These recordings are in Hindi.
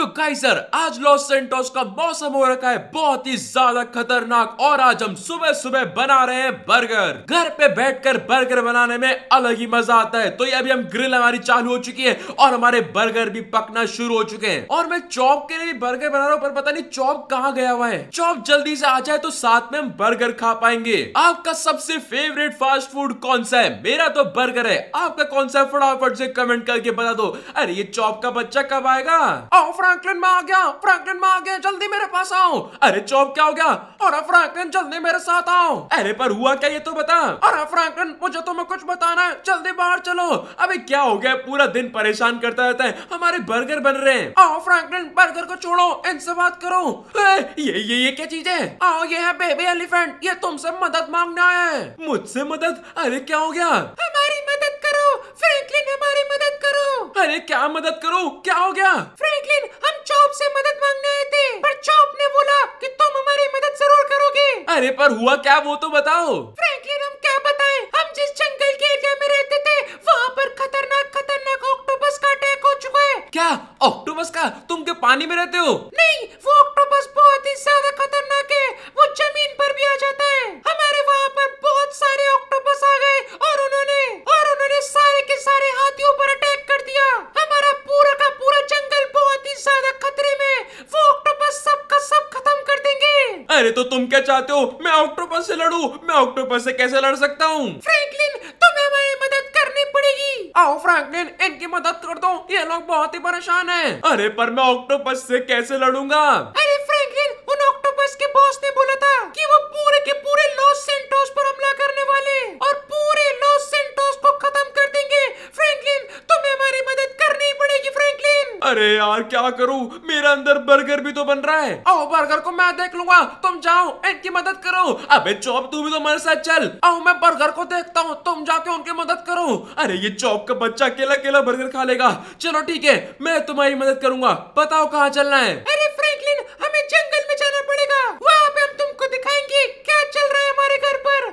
तो कैसर आज लॉस सेंटोस का मौसम हो रखा है बहुत ही ज्यादा खतरनाक और आज हम सुबह सुबह बना रहे हैं बर्गर घर पे बैठकर बर्गर बनाने में अलग ही मजा आता है तो ये अभी हम ग्रिल हमारी चालू हो चुकी है और हमारे बर्गर भी पकना शुरू हो चुके हैं और मैं चॉप के लिए भी बर्गर बना रहा हूँ पर पता नहीं चॉप कहाँ गया हुआ है चॉप जल्दी से आ जाए तो साथ में हम बर्गर खा पाएंगे आपका सबसे फेवरेट फास्ट फूड कौन सा है मेरा तो बर्गर है आपका कौन सा फटाफट से कमेंट करके बता दो अरे ये चॉप का बच्चा कब आएगा फ्रैंकलिन मैं आ गया फ्रैंकलिन मैं आ गया जल्दी मेरे पास आओ अरे चौब क्या हो गया और फ्रैंकलिन जल्दी मेरे साथ आओ अरे पर हुआ क्या ये तो बता और फ्रैंकलिन मुझे तुम्हें कुछ बताना है जल्दी बाहर चलो अभी क्या हो गया पूरा दिन परेशान करता रहता है हमारे बर्गर बन रहे हैं आओ फ्रैंकलिन बर्गर को छोड़ो इनसे बात करो ये ये ये क्या चीज है आओ ये है बेबी एलिफेंट ये तुमसे मदद मांगना है मुझसे मदद अरे क्या हो गया हमारी मदद फ्रैंकलिन हमारी मदद करो अरे क्या मदद करो क्या हो गया फ्रैंकलिन हम चॉप से मदद मांगने आए थे पर चॉप ने बोला कि तुम हमारी मदद जरूर करोगे अरे पर हुआ क्या वो तो बताओ फ्रैंकलिन हम क्या बताए हम जिस जंगल के एरिया में रहते थे वहाँ पर खतरनाक खतरनाक ऑक्टोपस का अटैक हो चुका है क्या ऑक्टोपस का तुम के पानी में रहते हो नहीं वो ऑक्टोपस बहुत ही ज्यादा खतरनाक है वो जमीन पर भी आ जाता है हमारे वहाँ पर बहुत सारे ऑक्टोपस आ गए और उन्होंने अरे तो तुम क्या चाहते हो मैं ऑक्टोपस से लड़ू मैं ऑक्टोपस से कैसे लड़ सकता हूँ फ्रैंकलिन तुम्हें हमारी मदद करनी पड़ेगी आओ फ्रैंकलिन इनकी मदद कर दो ये लोग बहुत ही परेशान है अरे पर मैं ऑक्टोपस से कैसे लड़ूंगा अरे फ्रैंकलिन उन ऑक्टोपस के बॉस ने बोला था कि वो पूरे के पूरे लॉस सेंटोस पर हमला करने वाले और पूरे लॉस सेंटोस को खत्म कर देंगे फ्रैंकलिन तुम्हें हमारी मदद करनी पड़ेगी फ्रैंकलिन अरे यार क्या करूँ मेरा अंदर बर्गर भी तो बन रहा है आओ बर्गर को मैं देख लूंगा तुम जाओ इनकी मदद करो अबे चौप तू भी तो मेरे साथ चल आओ मैं बर्गर को देखता हूँ तुम जाके उनकी मदद करो अरे ये चौप का बच्चा अकेला अकेला बर्गर खा लेगा चलो ठीक है मैं तुम्हारी मदद करूंगा बताओ कहाँ चलना है अरे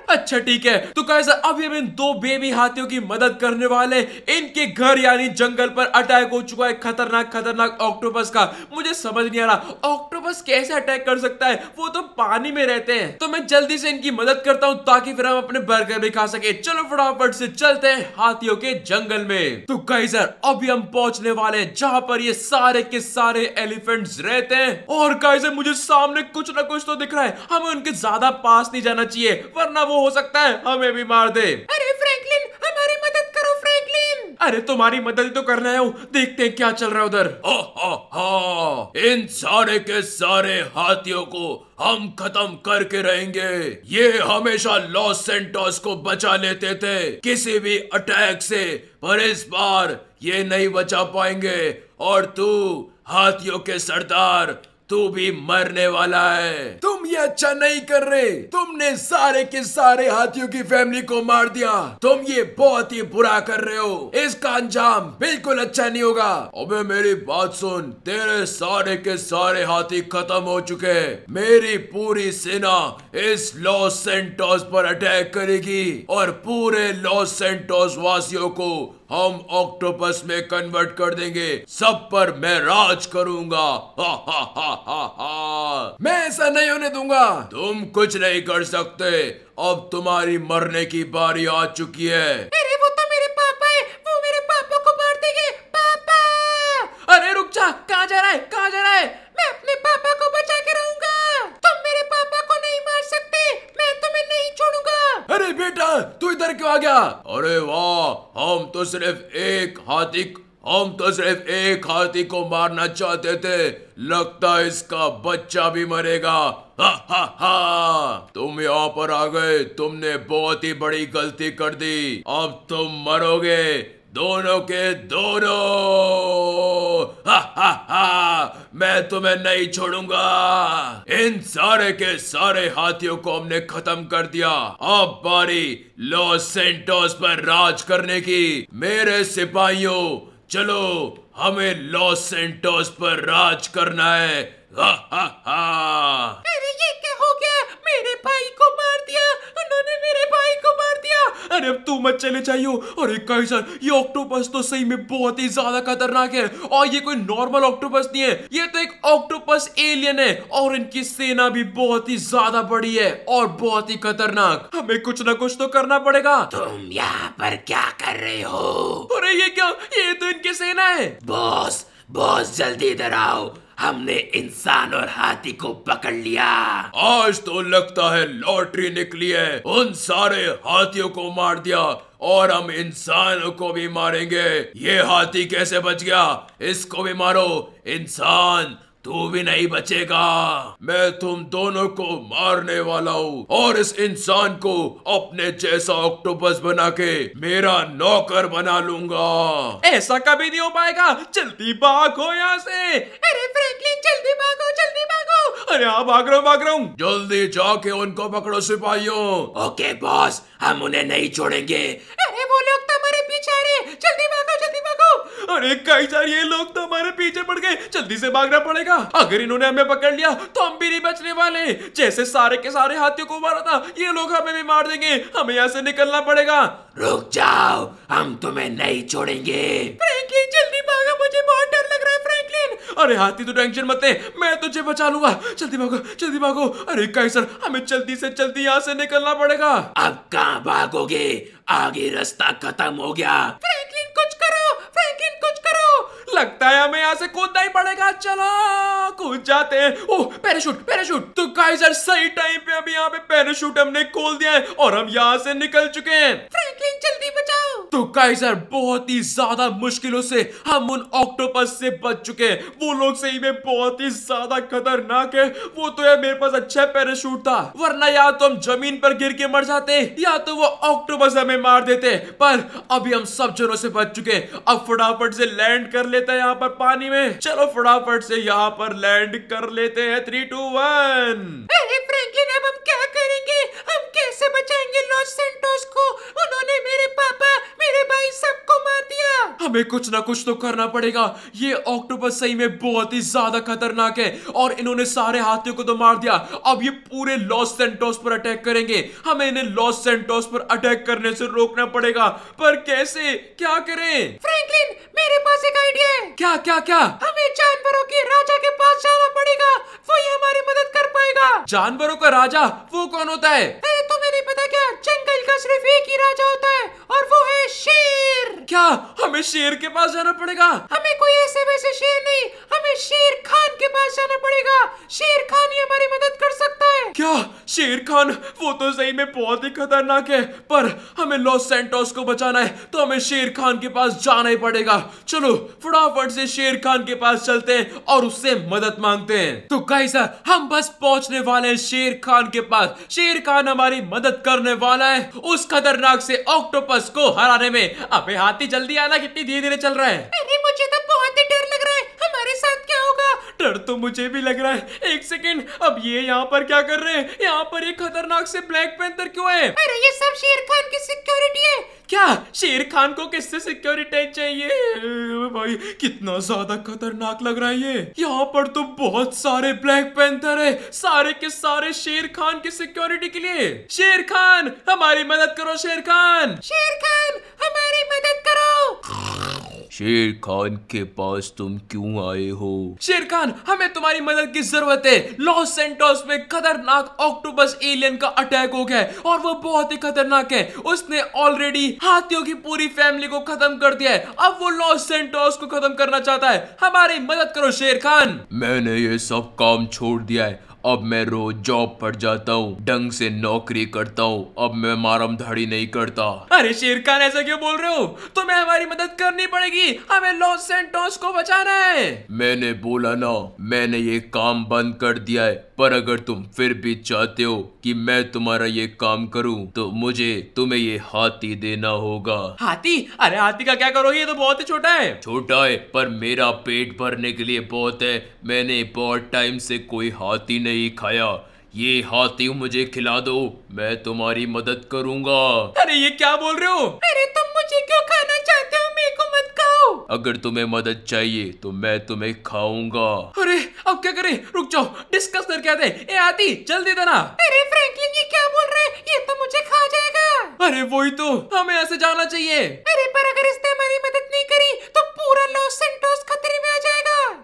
अच्छा ठीक है तो कैसे अभी हम इन दो बेबी हाथियों की मदद करने वाले इनके घर यानी जंगल पर अटैक हो चुका है खतरनाक खतरनाक ऑक्टोपस का मुझे समझ नहीं आ रहा ऑक्टोपस कैसे अटैक कर सकता है वो तो पानी में रहते हैं तो मैं जल्दी से इनकी मदद करता हूँ ताकि फिर हम अपने बर्गर भी खा सके चलो फटाफट से चलते हैं हाथियों के जंगल में तो कई सर अभी हम पहुंचने वाले हैं जहाँ पर ये सारे के सारे एलिफेंट्स रहते हैं और कई मुझे सामने कुछ ना कुछ तो दिख रहा है हमें उनके ज्यादा पास नहीं जाना चाहिए वरना वो वो हो सकता है हमें भी मार दे अरे फ्रैंकलिन हमारी मदद करो फ्रैंकलिन अरे तुम्हारी मदद तो करने आया हूँ देखते हैं क्या चल रहा है उधर इन सारे के सारे हाथियों को हम खत्म करके रहेंगे ये हमेशा लॉस सेंटोस को बचा लेते थे किसी भी अटैक से पर इस बार ये नहीं बचा पाएंगे और तू हाथियों के सरदार तू भी मरने वाला है तुम ये अच्छा नहीं कर रहे तुमने सारे के सारे हाथियों की फैमिली को मार दिया तुम ये बहुत ही बुरा कर रहे हो इसका अंजाम बिल्कुल अच्छा नहीं होगा अबे मेरी बात सुन तेरे सारे के सारे हाथी खत्म हो चुके मेरी पूरी सेना इस लॉस सेंटोस पर अटैक करेगी और पूरे लॉस सेंटोस वासियों को हम ऑक्टोपस में कन्वर्ट कर देंगे सब पर मैं राज करूंगा हा हा हा हा हा मैं ऐसा नहीं होने दूंगा तुम कुछ नहीं कर सकते अब तुम्हारी मरने की बारी आ चुकी है मेरे वो तू इधर क्यों आ गया अरे वाह हम तो सिर्फ एक हाथी हम तो सिर्फ एक हाथी को मारना चाहते थे लगता है इसका बच्चा भी मरेगा हा हा हा तुम यहाँ पर आ गए तुमने बहुत ही बड़ी गलती कर दी अब तुम मरोगे दोनों के दोनों हा हा मैं तुम्हें नहीं छोड़ूंगा इन सारे के सारे हाथियों को हमने खत्म कर दिया अब बारी लॉस सेंटोस पर राज करने की मेरे सिपाहियों चलो हमें लॉस सेंटोस पर राज करना है हा हा हा अरे ये क्या हो गया मेरे भाई को मार दिया उन्होंने मेरे भाई को मार दिया अरे अब तू मत चले जाइयो अरे कई सर ये ऑक्टोपस तो सही में बहुत ही ज्यादा खतरनाक है और ये कोई नॉर्मल ऑक्टोपस नहीं है ये तो एक ऑक्टोपस एलियन है और इनकी सेना भी बहुत ही ज्यादा बड़ी है और बहुत ही खतरनाक हमें कुछ ना कुछ तो करना पड़ेगा तुम यहाँ पर क्या कर रहे हो अरे ये क्या ये तो इनकी सेना है बॉस बॉस जल्दी इधर आओ हमने इंसान और हाथी को पकड़ लिया आज तो लगता है लॉटरी निकली है उन सारे हाथियों को मार दिया और हम इंसानों को भी मारेंगे ये हाथी कैसे बच गया इसको भी मारो इंसान तू भी नहीं बचेगा मैं तुम दोनों को मारने वाला हूँ और इस इंसान को अपने जैसा ऑक्टोपस बना के मेरा नौकर बना लूंगा ऐसा कभी नहीं हो पाएगा जल्दी भागो यहाँ से अरे फ्रैंकलिन जल्दी भागो जल्दी भागो अरे हाँ भाग रहा हूँ भाग रहा हूँ जल्दी जाके उनको पकड़ो सिपाहियों ओके बॉस हम उन्हें नहीं छोड़ेंगे अरे अरे कई सार ये लोग तो हमारे पीछे पड़ गए जल्दी से भागना पड़ेगा अगर इन्होंने हमें पकड़ लिया तो हम भी नहीं बचने वाले जैसे सारे के सारे हाथियों को मारा था ये लोग हमें भी मार देंगे हमें यहाँ से निकलना पड़ेगा रुक जाओ हम तुम्हें नहीं छोड़ेंगे फ्रैंकलिन जल्दी भागो मुझे बहुत डर लग रहा है फ्रैंकलिन अरे हाथी तो टेंशन मत ले मैं तुझे बचा लूंगा जल्दी भागो जल्दी भागो अरे कैसर हमें जल्दी से जल्दी यहाँ से निकलना पड़ेगा अब कहाँ भागोगे आगे रास्ता खत्म हो गया फ्रैंकलिन कुछ करो लेकिन कुछ लगता है हमें यहाँ से कूदना ही पड़ेगा चलो कूद जाते हैं ओह पैराशूट पैराशूट तो गाइस सही टाइम पे अभी यहाँ पे पैराशूट हमने खोल दिया है और हम यहाँ से निकल चुके हैं फ्रैंकलिन जल्दी बचाओ तो काइजर बहुत ही ज्यादा मुश्किलों से हम उन ऑक्टोपस से बच चुके हैं वो लोग सही में बहुत ही ज्यादा खतरनाक है वो तो यार मेरे पास अच्छा पैराशूट था वरना या तो हम जमीन पर गिर के मर जाते या तो वो ऑक्टोपस हमें मार देते पर अभी हम सब जनों से बच चुके अब फटाफट से लैंड कर ले लेते हैं यहाँ पर पानी में चलो फटाफट से यहाँ पर लैंड कर लेते हैं थ्री टू वन हमें कुछ ना कुछ तो करना पड़ेगा ये ऑक्टोपस सही में बहुत ही ज्यादा खतरनाक है और इन्होंने सारे हाथियों को तो मार दिया अब ये पूरे लॉस सेंटोस पर अटैक करेंगे हमें इन्हें लॉस सेंटोस पर अटैक करने से रोकना पड़ेगा पर कैसे क्या करें फ्रैंकलिन मेरे पास एक आइडिया है क्या क्या क्या हमें जानवरों के राजा के पास जाना पड़ेगा वो ही हमारी मदद कर पाएगा जानवरों का राजा वो कौन होता है अरे तुम्हें नहीं पता क्या जंगल का सिर्फ एक ही राजा होता है और वो है शेर क्या हमें शेर के पास जाना पड़ेगा हमें कोई ऐसे वैसे शेर नहीं हमें शेर खान के पास जाना पड़ेगा शेर खान ही हमारी मदद कर सकता है क्या शेर खान वो तो सही में बहुत ही खतरनाक है पर हमें लॉस सेंटोस को बचाना है तो हमें शेर खान के पास जाना ही पड़ेगा चलो फटाफट से शेर खान के पास चलते हैं और उससे मदद मांगते हैं तो कैसा हम बस पहुंचने वाले हैं शेर खान के पास शेर खान हमारी मदद करने वाला है उस खतरनाक से ऑक्टोपस को हराने में अबे हाथी जल्दी आना कितनी धीरे धीरे चल रहा है अरे मुझे तो बहुत ही डर लग रहा है हमारे साथ क्या होगा डर तो मुझे भी लग रहा है एक सेकेंड अब ये यहाँ पर क्या कर रहे हैं यहाँ पर एक खतरनाक से ब्लैक पेंथर क्यों है अरे ये सब शेर खान की सिक्योरिटी है क्या शेर खान को किससे सिक्योरिटी चाहिए भाई कितना ज्यादा खतरनाक लग रहा है ये यहाँ पर तो बहुत सारे ब्लैक पेंथर है सारे के सारे शेर खान की सिक्योरिटी के लिए शेर खान हमारी मदद करो शेर खान शेर खान हमारी मदद करो शेर खान के पास तुम क्यों आए हो शेर खान हमें तुम्हारी मदद की जरूरत है लॉस सेंटोस में खतरनाक ऑक्टोपस एलियन का अटैक हो गया है और वो बहुत ही खतरनाक है उसने ऑलरेडी हाथियों की पूरी फैमिली को खत्म कर दिया है अब वो लॉस सेंटोस को खत्म करना चाहता है हमारी मदद करो शेर खान मैंने ये सब काम छोड़ दिया है अब मैं रोज जॉब पर जाता हूँ ढंग से नौकरी करता हूँ अब मैं मारम धाड़ी नहीं करता अरे शेर खान ऐसा क्यों बोल रहे हो तुम्हें हमारी मदद करनी पड़ेगी हमें लॉस सेंटोस को बचाना है मैंने बोला ना मैंने ये काम बंद कर दिया है पर अगर तुम फिर भी चाहते हो कि मैं तुम्हारा ये काम करूं तो मुझे तुम्हें ये हाथी देना होगा हाथी अरे हाथी का क्या करोगे ये तो बहुत ही छोटा है छोटा है पर मेरा पेट भरने के लिए बहुत है मैंने बहुत टाइम से कोई हाथी नहीं खाया ये हाथी मुझे खिला दो मैं तुम्हारी मदद करूंगा अरे ये क्या बोल रहे हो अरे तुम मुझे क्यों खाना चाहते हो मेरे को मत खाओ अगर तुम्हें मदद चाहिए तो मैं तुम्हें खाऊंगा अरे अब क्या करें रुक जाओ डिस्कस कर क्या आते ए आती जल्दी देना अरे फ्रैंकलिन ये क्या बोल रहे ये तो मुझे खा जाएगा अरे वही तो हमें ऐसे जाना चाहिए अरे पर अगर इसने हमारी मदद नहीं करी तो पूरा लॉस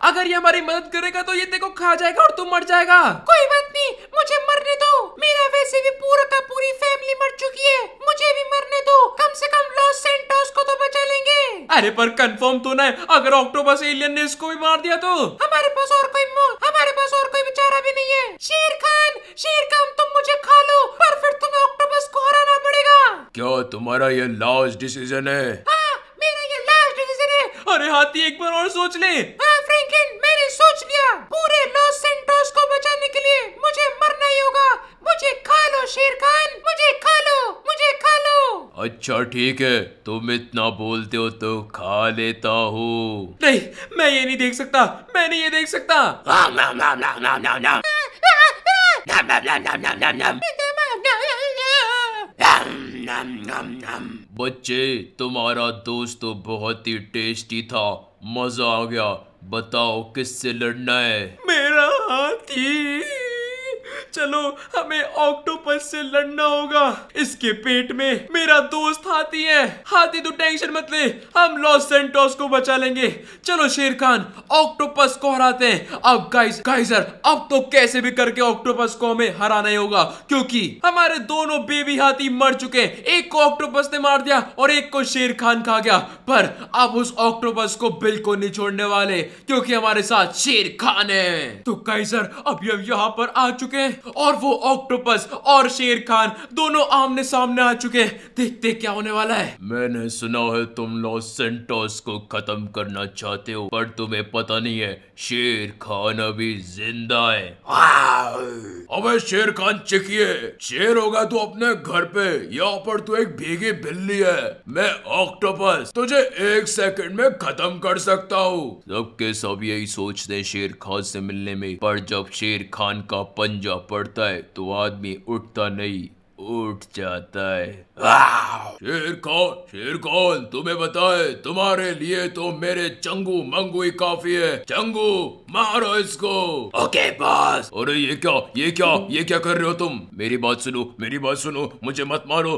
अगर ये हमारी मदद करेगा तो ये देखो खा जाएगा और तुम मर जाएगा कोई बात नहीं मुझे मरने दो मेरा वैसे भी पूरा का पूरी फैमिली मर चुकी है मुझे भी मरने दो कम से कम लॉस सेंटोस को तो बचा लेंगे अरे पर कंफर्म तो ना अगर ऑक्टोपस एलियन ने इसको भी मार दिया तो हमारे पास और कोई हमारे पास और कोई बेचारा भी नहीं है शेर खान शेर खान तुम मुझे खा लो पर फिर तुम्हें ऑक्टोपस को हराना पड़ेगा क्या तुम्हारा ये लास्ट डिसीजन है हाँ, मेरा ये लास्ट डिसीजन है अरे हाथी एक बार और सोच ले हाँ, फ्रैंकलिन मैंने सोच लिया पूरे लॉस सेंटोस को बचाने के लिए मुझे मरना ही होगा मुझे खा लो शेर खान मुझे खा लो मुझे खा लो अच्छा ठीक है तुम इतना बोलते हो तो खा लेता हूँ नहीं मैं ये नहीं देख सकता मैं नहीं ये देख सकता बच्चे तुम्हारा दोस्त तो बहुत ही टेस्टी था मजा आ गया बताओ किससे लड़ना है मेरा हाथी चलो हमें ऑक्टोपस से लड़ना होगा इसके पेट में मेरा दोस्त हाथी है हाथी तो टेंशन मत ले हम लॉस सेंटोस को बचा लेंगे चलो शेर खान ऑक्टोपस को हराते हैं अब गाइस गाइजर अब तो कैसे भी करके ऑक्टोपस को हमें हराना ही होगा क्योंकि हमारे दोनों बेबी हाथी मर चुके हैं एक को ऑक्टोपस ने मार दिया और एक को शेर खान खा गया पर अब उस ऑक्टोपस को बिल्कुल नहीं छोड़ने वाले क्योंकि हमारे साथ शेर खान है तो गाइजर अब यहाँ पर आ चुके हैं और वो ऑक्टोपस और शेर खान दोनों आमने सामने आ चुके देखते क्या होने वाला है मैंने सुना है तुम लॉस सेंटोस को खत्म करना चाहते हो पर तुम्हें पता नहीं है शेर खान अभी जिंदा है अबे शेर खान चिकिए शेर होगा तो अपने घर पे यहाँ पर तू तो एक भीगी बिल्ली है मैं ऑक्टोपस तुझे एक सेकंड में खत्म कर सकता हूँ सबके सब यही सोचते शेर खान से मिलने में पर जब शेर खान का पंजा पड़ता है तो आदमी उठता नहीं उठ जाता है शेर कौन शेर कौन तुम्हें बताए तुम्हारे लिए तो मेरे चंगू मंगू ही काफी है चंगू मारो इसको ओके बॉस अरे ये क्या ये क्या ये क्या कर रहे हो तुम मेरी बात सुनो मेरी बात सुनो मुझे मत मारो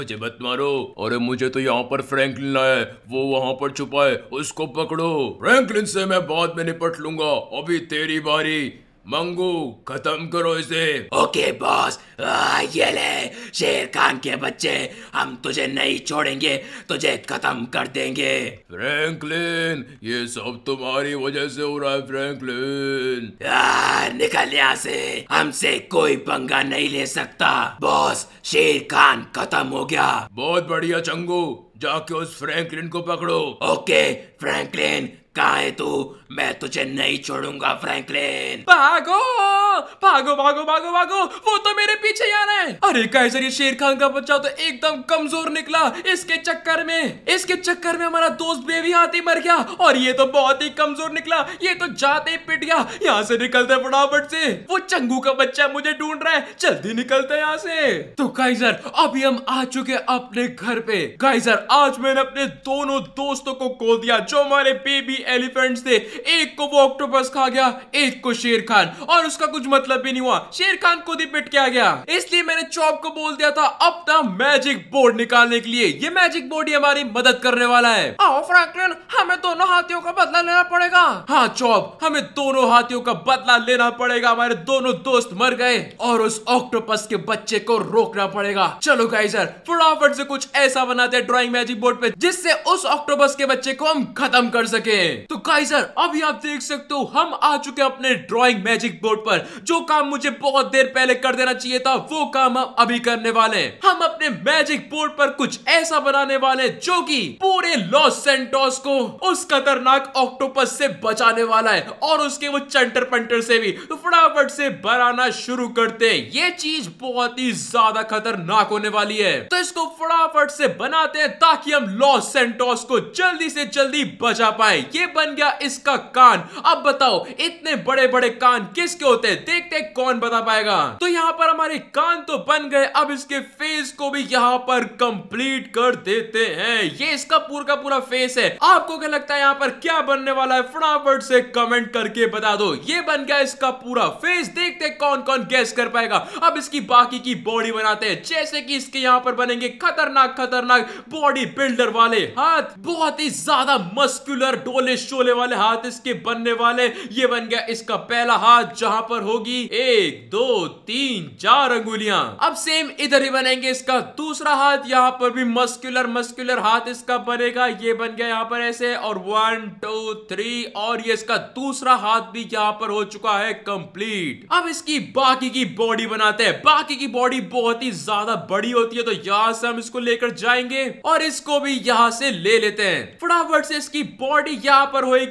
मुझे मत मारो अरे मुझे तो यहाँ पर फ्रैंकलिन आया है वो वहाँ पर छुपा है उसको पकड़ो फ्रैंकलिन से मैं बाद में निपट लूंगा अभी तेरी बारी मंगू खत्म करो इसे ओके बॉस ये ले शेर खान के बच्चे हम तुझे नहीं छोड़ेंगे तुझे खत्म कर देंगे फ्रैंकलिन ये सब तुम्हारी वजह से हो रहा है फ्रैंकलिन निकल यहाँ से हमसे कोई पंगा नहीं ले सकता बॉस शेर खान खत्म हो गया बहुत बढ़िया चंगू जाके उस फ्रैंकलिन को पकड़ो ओके फ्रैंकलिन कहा है तू मैं तुझे नहीं छोड़ूंगा फ्रैंकलिन भागो भागो भागो भागो भागो वो तो मेरे पीछे आ रहा है अरे कैसर ये शेर खान का बच्चा तो एकदम कमजोर निकला इसके चक्कर में इसके चक्कर में हमारा दोस्त बेबी हाथी मर गया और ये तो बहुत ही कमजोर निकला ये तो जाते पिट गया यहाँ से निकलते फटाफट से वो चंगू का बच्चा मुझे ढूंढ रहा है जल्दी निकलते यहाँ से तो कैसर अभी हम आ चुके अपने घर पे काइजर आज मैंने अपने दोनों दोस्तों को खोल दिया जो हमारे बेबी एलिफेंट थे एक को वो ऑक्टोपस खा गया एक को शेर खान और उसका कुछ मतलब भी नहीं हुआ शेर खान खुद ही पिट किया गया इसलिए मैंने चौप को बोल दिया था अपना मैजिक बोर्ड निकालने के लिए ये मैजिक बोर्ड ही हमारी मदद करने वाला है आओ फ्रैंकलिन हमें दोनों हाथियों का बदला लेना पड़ेगा हाँ चौप हमें दोनों हाथियों का बदला लेना पड़ेगा हमारे दोनों दोस्त मर गए और उस ऑक्टोपस के बच्चे को रोकना पड़ेगा चलो गाइजर फटाफट से कुछ ऐसा बनाते हैं ड्राइंग मैजिक बोर्ड पे जिससे उस ऑक्टोपस के बच्चे को हम खत्म कर सके तो गाइजर अभी आप देख सकते हो हम आ चुके हैं अपने ड्राइंग मैजिक बोर्ड पर जो काम मुझे बहुत देर पहले कर देना चाहिए था वो काम हम अभी करने वाले हैं हम अपने मैजिक बोर्ड पर कुछ ऐसा बनाने वाले हैं जो कि पूरे लॉस सेंटोस को उस खतरनाक ऑक्टोपस से बचाने वाला है और उसके वो चंटर पंटर से भी तो फटाफट से बनाना शुरू करते हैं ये चीज बहुत ही ज्यादा खतरनाक होने वाली है तो इसको फटाफट से बनाते हैं ताकि हम लॉस सेंटोस को जल्दी से जल्दी बचा पाए ये बन गया इसका का कान अब बताओ इतने बड़े बड़े कान किसके होते हैं देखते कौन बता पाएगा तो यहाँ पर हमारे कान तो बन गए अब इसके फेस को भी यहाँ पर कंप्लीट कर देते हैं ये इसका पूरा का पूरा फेस है आपको क्या लगता है यहाँ पर क्या बनने वाला है फटाफट से कमेंट करके बता दो ये बन गया इसका पूरा फेस देखते कौन कौन गैस कर पाएगा अब इसकी बाकी की बॉडी बनाते हैं जैसे कि इसके यहाँ पर बनेंगे खतरनाक खतरनाक बॉडी बिल्डर वाले हाथ बहुत ही ज्यादा मस्कुलर डोले शोले वाले हाथ इसके बनने वाले ये बन गया इसका पहला हाथ जहां पर होगी एक दो तीन चार अंगुलिया अब सेम इधर ही बनेंगे इसका दूसरा हाथ यहाँ पर भी मस्कुलर मस्कुलर हाथ इसका बनेगा ये बन गया यहाँ पर ऐसे और वन टू थ्री और ये इसका दूसरा हाथ भी यहाँ पर हो चुका है कंप्लीट अब इसकी बाकी की बॉडी बनाते हैं बाकी की बॉडी बहुत ही ज्यादा बड़ी होती है तो यहाँ से हम इसको लेकर जाएंगे और इसको भी यहाँ से ले लेते हैं फटाफट से इसकी बॉडी यहाँ पर होगी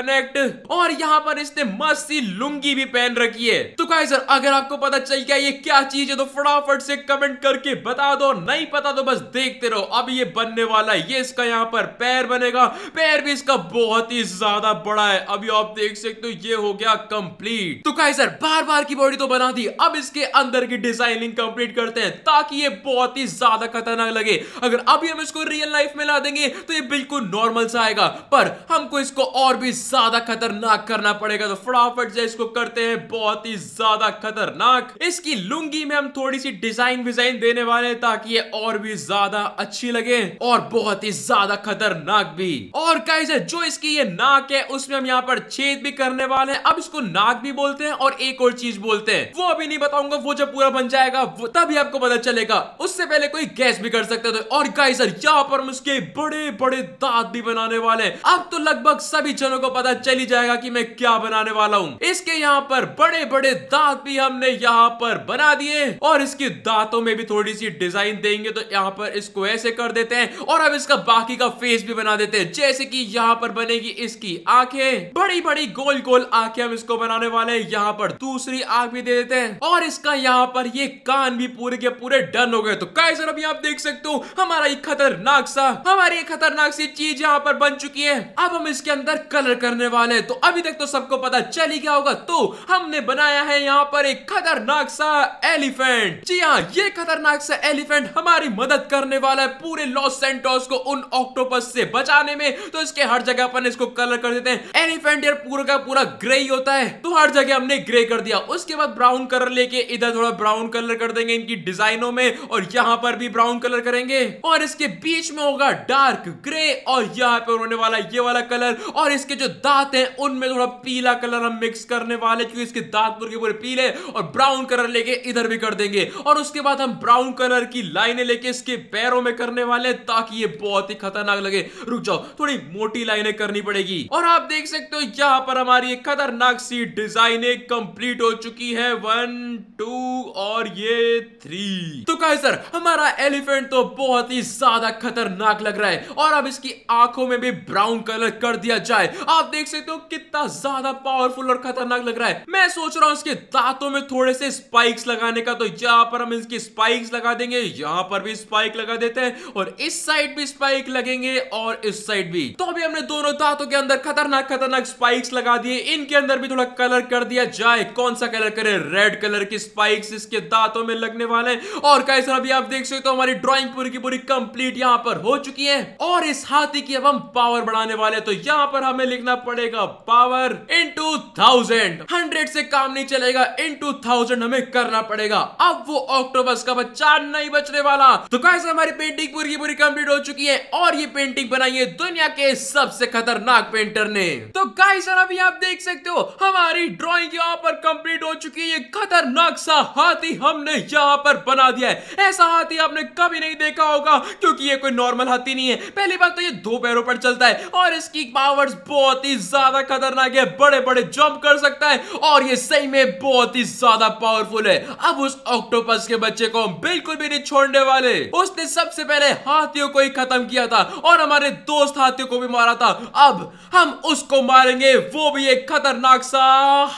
कनेक्ट और यहाँ पर इसने मस्ती लुंगी भी पहन रखी है तो कहा सर अगर आपको पता चल गया ये क्या चीज है तो फटाफट से कमेंट करके बता दो नहीं पता तो बस देखते रहो अब ये बनने वाला है ये इसका यहाँ पर पैर बनेगा पैर भी इसका बहुत ही ज्यादा बड़ा है अभी आप देख सकते हो ये हो गया कंप्लीट तो कहा सर बार बार की बॉडी तो बना दी अब इसके अंदर की डिजाइनिंग कंप्लीट करते हैं ताकि ये बहुत ही ज्यादा खतरनाक लगे अगर अभी हम इसको रियल लाइफ में ला देंगे तो ये बिल्कुल नॉर्मल सा आएगा पर हमको इसको और भी ज्यादा खतरनाक करना पड़ेगा तो फटाफट से इसको करते हैं बहुत ही ज्यादा खतरनाक इसकी लुंगी में हम थोड़ी सी डिजाइन विजाइन देने वाले ताकि ये और भी ज्यादा अच्छी लगे और बहुत ही ज्यादा खतरनाक भी और कैसे जो इसकी ये नाक है उसमें हम यहाँ पर छेद भी करने वाले हैं अब इसको नाक भी बोलते हैं और एक और चीज बोलते हैं वो अभी नहीं बताऊंगा वो जब पूरा बन जाएगा वो तभी आपको पता चलेगा उससे पहले कोई गैस भी कर सकते थे और गाइजर यहाँ पर हम उसके बड़े बड़े दांत भी बनाने वाले हैं अब तो लगभग सभी जनों को पता चल ही जाएगा कि मैं क्या बनाने वाला हूँ इसके यहाँ पर बड़े बड़े दांत भी हमने यहाँ पर बना दिए और इसके दांतों में भी थोड़ी सी डिजाइन देंगे तो यहाँ पर इसको ऐसे कर देते हैं और अब इसका बाकी का फेस भी बना देते हैं जैसे कि यहाँ पर बनेगी इसकी आंखें बड़ी बड़ी गोल गोल आंखें हम इसको बनाने वाले हैं यहाँ पर दूसरी आंख भी दे देते हैं और इसका यहाँ पर ये कान भी पूरे के पूरे डन हो गए तो कई सर अभी आप देख सकते हो हमारा ये खतरनाक सा हमारी खतरनाक सी चीज यहाँ पर बन चुकी है अब हम इसके अंदर कलर करने वाले हैं तो अभी तक तो सबको पता चल ही गया होगा तो हमने बनाया है यहाँ पर एक खतरनाक सा एलिफेंट जी हाँ ये खतरनाक सा एलिफेंट हमारी मदद करने वाला है पूरे लॉस सेंटोस को उन ऑक्टोपस से बचाने में तो इसके हर जगह अपन इसको कलर कर देते हैं एलिफेंट यार पूरा का पूरा ग्रे ही होता है तो हर जगह हमने ग्रे कर दिया उसके बाद ब्राउन कलर लेके इधर थोड़ा ब्राउन कलर कर देंगे इनकी डिजाइनों में और यहाँ पर भी ब्राउन कलर करेंगे और इसके बीच में होगा डार्क ग्रे और यहाँ पर होने वाला ये वाला कलर और इसके जो दांत हैं उनमें थोड़ा पीला कलर हम मिक्स करने वाले क्योंकि इसके दांत पूरे पूरे पीले और ब्राउन कलर लेके इधर भी कर देंगे और उसके बाद हम ब्राउन कलर की लाइनें लेके इसके पैरों में करने वाले ताकि ये बहुत ही खतरनाक लगे रुक जाओ थोड़ी मोटी लाइनें करनी पड़ेगी और आप देख सकते हो यहाँ पर हमारी खतरनाक सी डिजाइन कंप्लीट हो चुकी है वन टू और ये थ्री तो कहे सर हमारा एलिफेंट तो बहुत ही ज्यादा खतरनाक लग रहा है और अब इसकी आंखों में भी ब्राउन कलर कर दिया जाए आप आप देख सकते हो कितना ज्यादा पावरफुल और खतरनाक लग रहा है मैं सोच रहा हूँ इसके दांतों में थोड़े से स्पाइक्स लगाने का तो यहाँ पर हम इसकी स्पाइक्स लगा देंगे यहाँ पर भी स्पाइक लगा देते हैं और इस साइड भी स्पाइक लगेंगे और इस साइड भी तो अभी हमने दोनों दांतों के अंदर खतरनाक खतरनाक स्पाइक्स लगा दिए इनके अंदर भी थोड़ा कलर कर दिया जाए कौन सा कलर करे रेड कलर की स्पाइक्स इसके दांतों में लगने वाले हैं और कैसे अभी आप देख सकते हो हमारी ड्रॉइंग पूरी की पूरी कंप्लीट यहाँ पर हो चुकी है और इस हाथी की अब हम पावर बढ़ाने वाले तो यहाँ पर हमें लिखना भेजना पड़ेगा power in two thousand hundred से काम नहीं चलेगा इन टू थाउजेंड हमें करना पड़ेगा अब वो ऑक्टोबस का बच्चा नहीं बचने वाला तो कैसे हमारी पेंटिंग पूरी की पूरी कंप्लीट हो चुकी है और ये पेंटिंग बनाई है दुनिया के सबसे खतरनाक पेंटर ने तो गाइस अभी आप देख सकते हो हमारी ड्राइंग यहाँ पर कंप्लीट हो चुकी है ये खतरनाक सा हाथी हमने यहाँ पर बना दिया है ऐसा हाथी आपने कभी नहीं देखा होगा क्योंकि ये कोई नॉर्मल हाथी नहीं है पहली बात तो ये दो पैरों पर चलता है और इसकी पावर्स बहुत बहुत ही ज्यादा खतरनाक है बड़े बड़े जंप कर सकता है और ये सही में बहुत ही ज्यादा पावरफुल है अब उस ऑक्टोपस के बच्चे को हम बिल्कुल भी नहीं छोड़ने वाले उसने सबसे पहले हाथियों को ही खत्म किया था और हमारे दोस्त हाथियों को भी मारा था अब हम उसको मारेंगे वो भी एक खतरनाक सा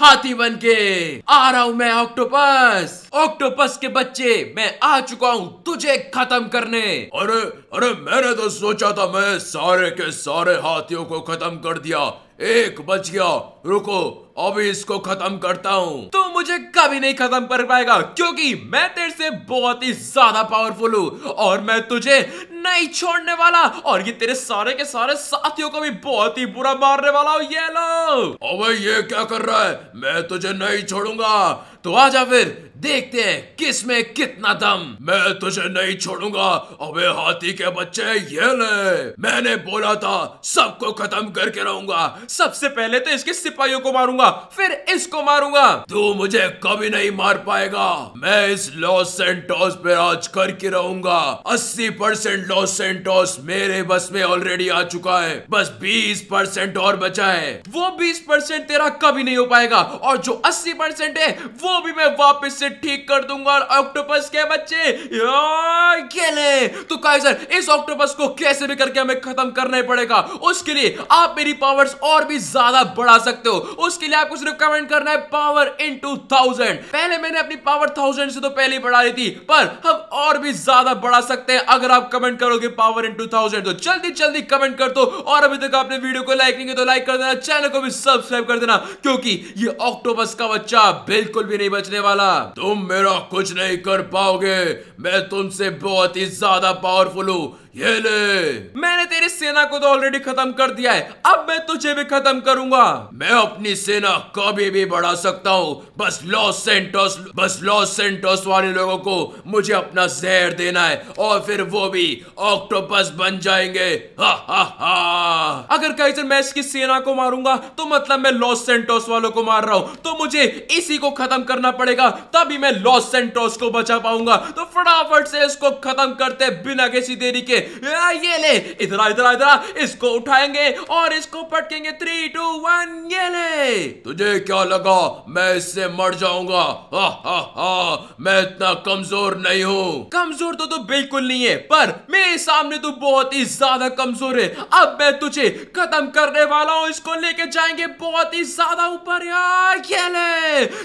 हाथी बन के आ रहा हूं मैं ऑक्टोपस ऑक्टोपस के बच्चे मैं आ चुका हूं तुझे खत्म करने अरे अरे मैंने तो सोचा था मैं सारे के सारे हाथियों को खत्म कर दिया एक बच गया रुको अभी इसको खत्म करता हूँ तो मुझे कभी नहीं खत्म कर पाएगा क्योंकि मैं तेरे से बहुत ही ज्यादा पावरफुल हूँ और मैं तुझे नहीं छोड़ने वाला और ये तेरे सारे के सारे साथियों को भी बहुत ही बुरा मारने वाला हूँ ये लो अबे ये क्या कर रहा है मैं तुझे नहीं छोड़ूंगा तो आजा फिर देखते हैं किस में कितना दम मैं तुझे नहीं छोड़ूंगा अबे हाथी के बच्चे ये ले मैंने बोला था सबको खत्म करके रहूंगा सबसे पहले तो इसके सिपाहियों को मारूंगा फिर इसको मारूंगा तू मुझे कभी नहीं मार पाएगा मैं इस लॉस सेंटोस पे राज करके रहूंगा अस्सी परसेंट लॉस सेंटोस मेरे बस में ऑलरेडी आ चुका है बस बीस परसेंट और बचा है वो बीस परसेंट तेरा कभी नहीं हो पाएगा और जो अस्सी परसेंट है वो भी मैं वापस से ठीक कर दूंगा और ऑक्टोपस के बच्चे खेले तो काइजर इस ऑक्टोपस को कैसे भी करके हमें खत्म करना ही पड़ेगा उसके लिए आप मेरी पावर्स और भी ज्यादा बढ़ा सकते सकते हो उसके लिए आपको सिर्फ कमेंट करना है पावर इन टू थाउजेंड पहले मैंने अपनी पावर थाउजेंड से तो पहले ही बढ़ा ली थी पर हम और भी ज्यादा बढ़ा सकते हैं अगर आप कमेंट करोगे पावर इन टू थाउजेंड तो जल्दी जल्दी कमेंट कर दो और अभी तक आपने वीडियो को लाइक नहीं किया तो लाइक कर देना चैनल को भी सब्सक्राइब कर देना क्योंकि ये ऑक्टोबस का बच्चा बिल्कुल भी नहीं बचने वाला तुम मेरा कुछ नहीं कर पाओगे मैं तुमसे बहुत ही ज्यादा पावरफुल हूं ये ले मैंने तेरी सेना को तो ऑलरेडी खत्म कर दिया है अब मैं तुझे भी खत्म करूंगा मैं अपनी सेना कभी भी बढ़ा सकता हूँ बस लॉस सेंटोस बस लॉस सेंटोस वाले लोगों को मुझे अपना जहर देना है और फिर वो भी ऑक्टोपस बन जाएंगे हा हा हा अगर मैं इसकी सेना को मारूंगा तो मतलब मैं लॉस सेंटोस वालों को मार रहा हूँ तो मुझे इसी को खत्म करना पड़ेगा तभी मैं लॉस सेंटोस को बचा पाऊंगा तो फटाफट से इसको खत्म करते बिना किसी देरी के आ, हाँ, ये ले इधर इधर इधर इसको उठाएंगे और इसको पटकेंगे थ्री टू वन ये ले तुझे क्या लगा मैं इससे मर जाऊंगा मैं इतना कमजोर नहीं हूँ कमजोर तो तू बिल्कुल नहीं है पर मेरे सामने तू बहुत ही ज्यादा कमजोर है अब मैं तुझे खत्म करने वाला हूँ इसको लेके जाएंगे बहुत ही ज्यादा ऊपर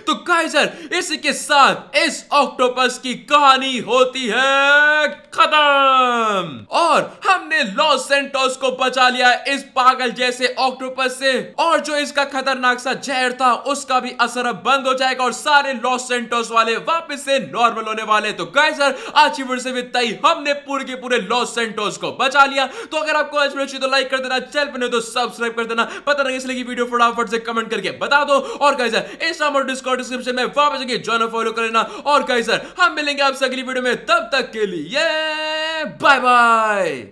तो काइजर इसी के साथ इस ऑक्टोपस की कहानी होती है खत्म और हमने लॉस सेंटोस को बचा लिया इस पागल जैसे ऑक्टोपस से और जो इसका खतरनाक सा जहर था उसका भी असर अब बंद हो जाएगा और सारे लॉस सेंटोस वाले वापस से नॉर्मल होने वाले तो गाय सर आज की से वित्ता हमने पूरे के पूरे लॉस सेंटोस को बचा लिया तो अगर आपको आज अच्छी तो लाइक कर देना चैनल पर नहीं तो सब्सक्राइब कर देना पता नहीं इसलिए वीडियो फटाफट से कमेंट करके बता दो और गाइस इंस्टाग्राम और डिस्कॉर्ड डिस्क्रिप्शन में वापस जाके ज्वाइन फॉलो कर लेना और गाय सर हम मिलेंगे आपसे अगली वीडियो में तब तक के लिए बाय बाय はい